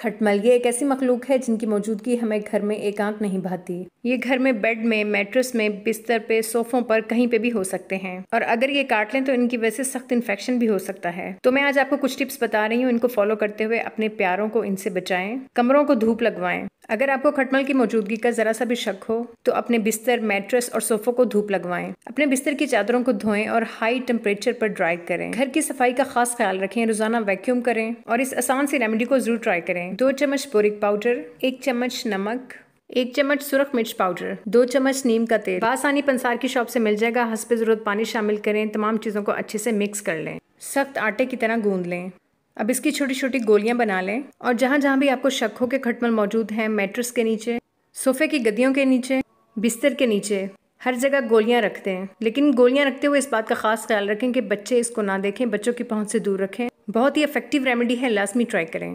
खटमल ये एक ऐसी मखलूक है जिनकी मौजूदगी हमें घर में एक आंख नहीं भाती ये घर में बेड में मेट्रस में बिस्तर पे सोफों पर कहीं पे भी हो सकते हैं और अगर ये काट लें तो इनकी वजह से सख्त इन्फेक्शन भी हो सकता है तो मैं आज आपको कुछ टिप्स बता रही हूँ इनको फॉलो करते हुए अपने प्यारों को इनसे बचाएं कमरों को धूप लगवाएं अगर आपको खटमल की मौजूदगी का ज़रा सा भी शक हो तो अपने बिस्तर मैट्रेस और सोफों को धूप लगवाएं अपने बिस्तर की चादरों को धोएं और हाई टेम्परेचर पर ड्राई करें घर की सफाई का खास ख्याल रखें रोजाना वैक्यूम करें और इस आसान सी रेमेडी को जरूर ट्राई करें दो चम्मच बोरिक पाउडर एक चम्मच नमक एक चम्मच सुरख मिर्च पाउडर दो चम्मच नीम का तेल बासानी पंसार की शॉप से मिल जाएगा हंस पे ज़रूरत पानी शामिल करें तमाम चीज़ों को अच्छे से मिक्स कर लें सख्त आटे की तरह गूंद लें अब इसकी छोटी छोटी गोलियां बना लें और जहां जहाँ भी आपको शक हो के खटमल मौजूद हैं मेट्रस के नीचे सोफे की गद्दियों के नीचे बिस्तर के नीचे हर जगह गोलियां रखते हैं लेकिन गोलियां रखते हुए इस बात का खास ख्याल रखें कि बच्चे इसको ना देखें बच्चों की पहुंच से दूर रखें बहुत ही इफेक्टिव रेमेडी है में ट्राई करें